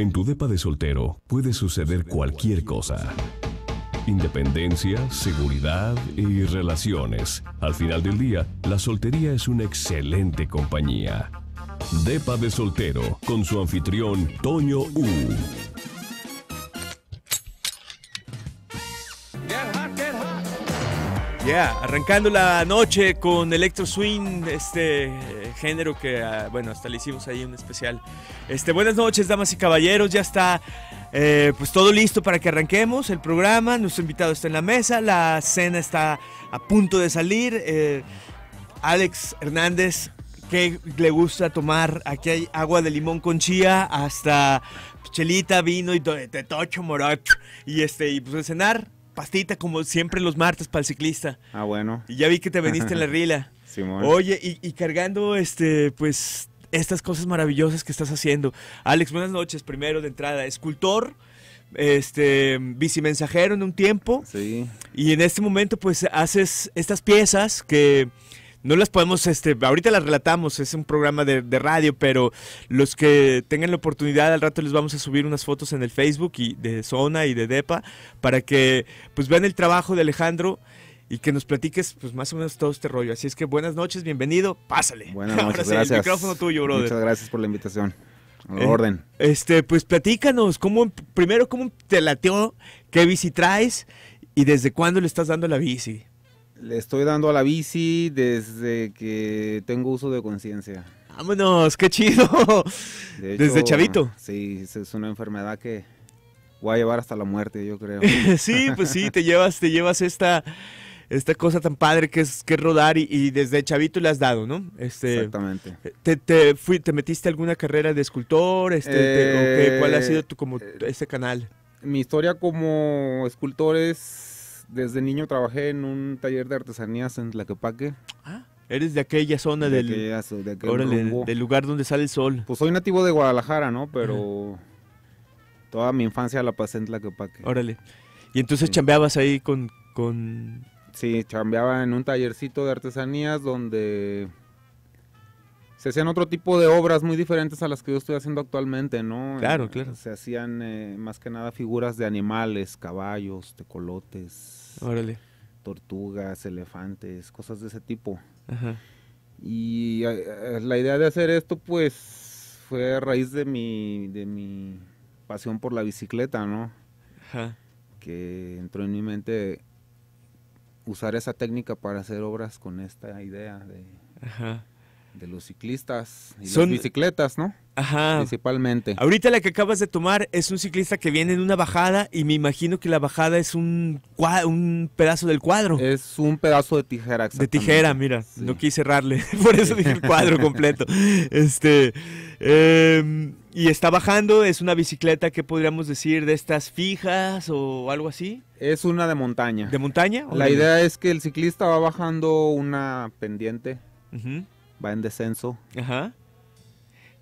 En tu depa de soltero puede suceder cualquier cosa. Independencia, seguridad y relaciones. Al final del día, la soltería es una excelente compañía. Depa de soltero con su anfitrión Toño U. Yeah, arrancando la noche con Electro Swing, este género que, ah, bueno, hasta le hicimos ahí un especial. Este, buenas noches, damas y caballeros, ya está eh, pues todo listo para que arranquemos el programa. Nuestro invitado está en la mesa, la cena está a punto de salir. Eh, Alex Hernández, ¿qué le gusta tomar? Aquí hay agua de limón con chía hasta chelita, vino y tetocho morado Y este, y pues el cenar pastita como siempre los martes para el ciclista. Ah, bueno. Y ya vi que te veniste en la rila. Simón. Oye, y, cargando este, pues, estas cosas maravillosas que estás haciendo. Alex, buenas noches, primero de entrada. Escultor, este, bicimensajero en un tiempo. Sí. Y en este momento, pues, haces estas piezas que no las podemos, este, ahorita las relatamos, es un programa de, radio, pero los que tengan la oportunidad, al rato les vamos a subir unas fotos en el Facebook y de Zona y de Depa, para que pues vean el trabajo de Alejandro y que nos platiques pues más o menos todo este rollo. Así es que buenas noches, bienvenido, pásale. Buenas noches, gracias. el micrófono tuyo, brother. Muchas gracias por la invitación. Eh, orden. Este, pues platícanos, ¿cómo, primero, ¿cómo te lateó? ¿Qué bici traes? ¿Y desde cuándo le estás dando la bici? Le estoy dando a la bici desde que tengo uso de conciencia. Vámonos, qué chido. desde chavito. Sí, es una enfermedad que voy a llevar hasta la muerte, yo creo. sí, pues sí, te llevas, te llevas esta, esta cosa tan padre que es, que rodar y, desde chavito le has dado, ¿no? Este, Exactamente. Eh, ¿Te, metiste alguna carrera de escultor? Este, ¿Cuál ha sido tu, como, este canal? Mi historia como escultor es desde niño trabajé en un taller de artesanías en Tlaquepaque. Ah, eres de aquella zona del, lugar donde sale el sol. Pues soy nativo de Guadalajara, ¿no? Pero toda mi infancia la pasé en Tlaquepaque. Órale. Y entonces chambeabas ahí con, con... Sí, chambeaba en un tallercito de artesanías donde se hacían otro tipo de obras muy diferentes a las que yo estoy haciendo actualmente, ¿no? Claro, claro. Se hacían eh, más que nada figuras de animales, caballos, tecolotes, tortugas, elefantes, cosas de ese tipo. Ajá. Y eh, eh, la idea de hacer esto, pues, fue a raíz de mi, de mi pasión por la bicicleta, ¿no? Ajá. Que entró en mi mente usar esa técnica para hacer obras con esta idea de... Ajá de los ciclistas y Son... las bicicletas, ¿no? Ajá. Principalmente. Ahorita la que acabas de tomar es un ciclista que viene en una bajada y me imagino que la bajada es un, un pedazo del cuadro. Es un pedazo de tijera. De tijera, mira. No quise cerrarle, por eso dije el cuadro completo. Este, em, y está bajando, es una bicicleta que podríamos decir de estas fijas o algo así. Es una de montaña. ¿De montaña? La idea es que el ciclista va bajando una pendiente. Ajá va en descenso. Ajá.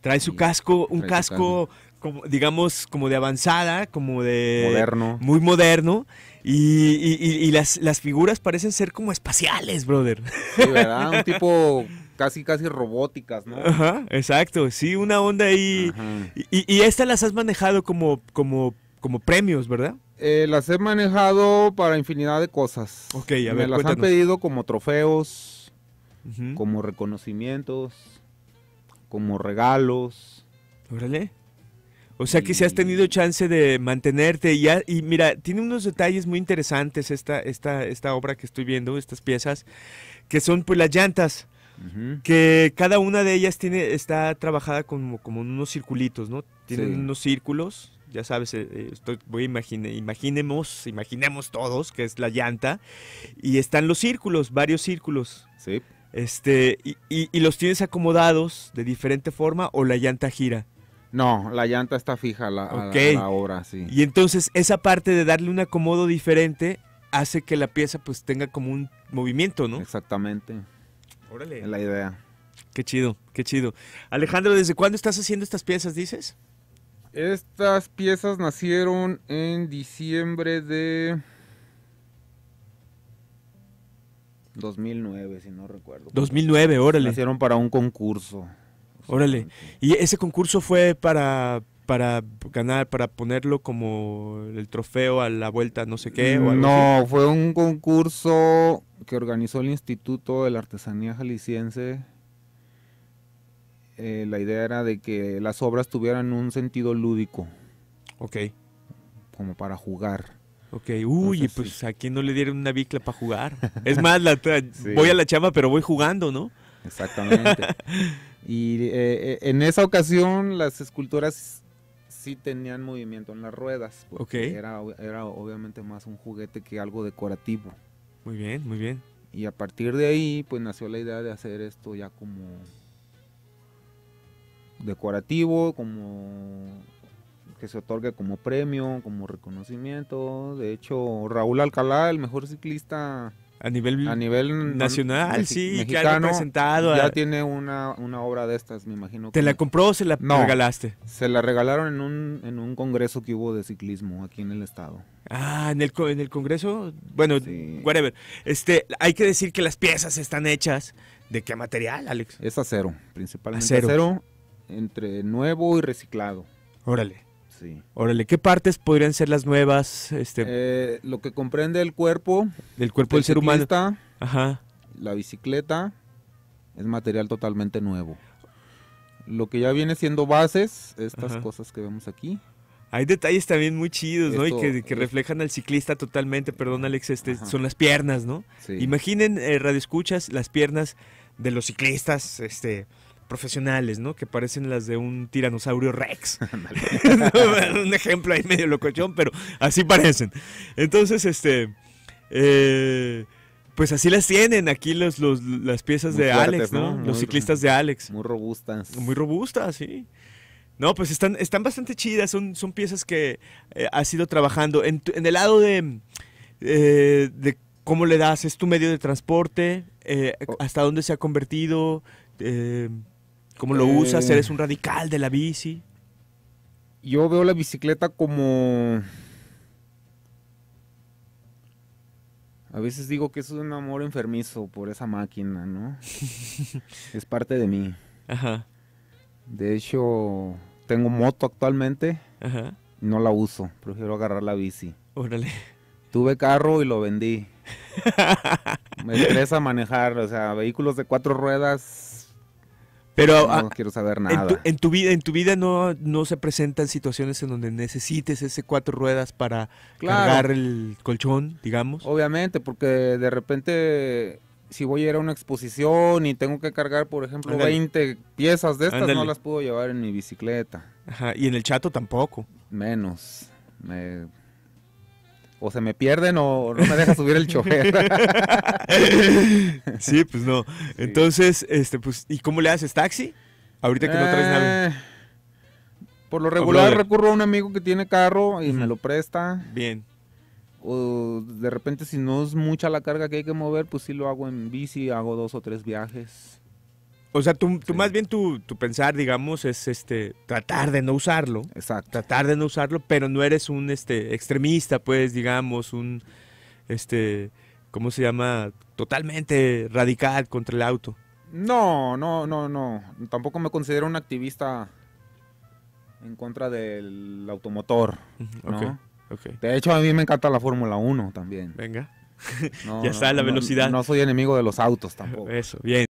Trae su casco, un casco, como, digamos, como de avanzada, como de... Moderno. Muy moderno. Y, las, las, figuras parecen ser como espaciales, brother. Sí, ¿verdad? Un tipo casi, casi robóticas, ¿no? Ajá, exacto. Sí, una onda ahí. Y, estas las has manejado como, como, como premios, ¿verdad? Eh, las he manejado para infinidad de cosas. Ok, a ver, Me las han pedido como trofeos como reconocimientos, como regalos. Órale. O sea que si has tenido chance de mantenerte y, y mira, tiene unos detalles muy interesantes esta, esta, esta obra que estoy viendo, estas piezas, que son pues las llantas, que cada una de ellas tiene, está trabajada como, como unos circulitos, ¿no? Tienen unos círculos, ya sabes, eh, eh, voy imagine, imaginemos, imaginemos todos que es la llanta, y están los círculos, varios círculos. Sí. Este, y, y, los tienes acomodados de diferente forma o la llanta gira? No, la llanta está fija Ok. sí. Y entonces esa parte de darle un acomodo diferente hace que la pieza pues tenga como un movimiento, ¿no? Exactamente. Órale. Es la idea. Qué chido, qué chido. Alejandro, ¿desde cuándo estás haciendo estas piezas, dices? Estas piezas nacieron en diciembre de 2009, si no recuerdo. 2009, órale. Hicieron para un concurso. Órale. ¿Y ese concurso fue para para ganar, para ponerlo como el trofeo a la vuelta no sé qué? no, fue un concurso que organizó el Instituto de la Artesanía Jalisciense. Eh, la idea era de que las obras tuvieran un sentido lúdico. Ok. Como para jugar. Ok, uy, pues a quién no le dieron una bicla para jugar. Es más, la voy a la chava pero voy jugando, ¿no? Exactamente. y eh, eh, en esa ocasión las esculturas sí tenían movimiento en las ruedas. Porque era, era obviamente más un juguete que algo decorativo. Muy bien, muy bien. Y a partir de ahí, pues nació la idea de hacer esto ya como decorativo, como que se otorga como premio, como reconocimiento. De hecho, Raúl Alcalá, el mejor ciclista a nivel, a nivel nacional, sí, mexicano, presentado. Ya tiene una, obra de estas, me imagino. ¿Te la compró o se la no, regalaste? Se la regalaron en un, congreso que hubo de ciclismo aquí en el estado. Ah, en el, en el congreso, bueno, whatever. Este, hay que decir que las piezas están hechas. ¿De qué material, Alex? Es acero, principalmente acero entre nuevo y reciclado. Órale. Órale, ¿qué partes podrían ser las nuevas? Este... Eh, lo que comprende el cuerpo. Del cuerpo del ser humano. Ajá. La bicicleta es material totalmente nuevo. Lo que ya viene siendo bases, estas cosas que vemos aquí. Hay detalles también muy chidos, ¿no? y que, reflejan al ciclista totalmente, perdón Alex, este, son las piernas, ¿no? Sí. Imaginen, eh, radioescuchas, las piernas de los ciclistas, este, profesionales, ¿no? Que parecen las de un tiranosaurio rex. un ejemplo ahí medio locochón, pero así parecen. Entonces, este... Eh, pues así las tienen aquí las piezas de Alex, ¿no? Los ciclistas de Alex. Muy robustas. Muy robustas, sí. No, pues están, están bastante chidas, son, son piezas que eh, has ido trabajando. En, el lado de, eh, de, cómo le das, es tu medio de transporte, oh. hasta dónde se ha convertido, ¿Cómo lo usa, usas? Eh. ¿Eres un radical de la bici? Yo veo la bicicleta como... A veces digo que es un amor enfermizo por esa máquina, ¿no? es parte de mí. Ajá. De hecho, tengo moto actualmente. Ajá. No la uso, prefiero agarrar la bici. Órale. Tuve carro y lo vendí. Me interesa manejar, o sea, vehículos de cuatro ruedas pero no, quiero saber nada. En tu, vida, en tu vida no, se presentan situaciones en donde necesites ese cuatro ruedas para cargar el colchón, digamos. Obviamente, porque de repente si voy a ir a una exposición y tengo que cargar, por ejemplo, 20 piezas de estas, no las puedo llevar en mi bicicleta. Ajá, y en el chato tampoco. Menos. Me o se me pierden o no me deja subir el chofer. sí, pues no. Entonces, este, pues, ¿y cómo le haces taxi? Ahorita que no traes nada. Eh, por lo oh, regular recurro a un amigo que tiene carro y me lo presta. Bien. O de repente si no es mucha la carga que hay que mover, pues sí lo hago en bici, hago dos o tres viajes. O sea, tú, más bien tu, pensar, digamos, es este tratar de no usarlo. Exacto. Tratar de no usarlo, pero no eres un este extremista, pues, digamos, un este ¿cómo se llama? totalmente radical contra el auto. No, no, no, no. Tampoco me considero un activista en contra del automotor. De hecho, a mí me encanta la Fórmula 1 también. Venga. ya está, la velocidad. No, soy enemigo de los autos tampoco. Eso, bien.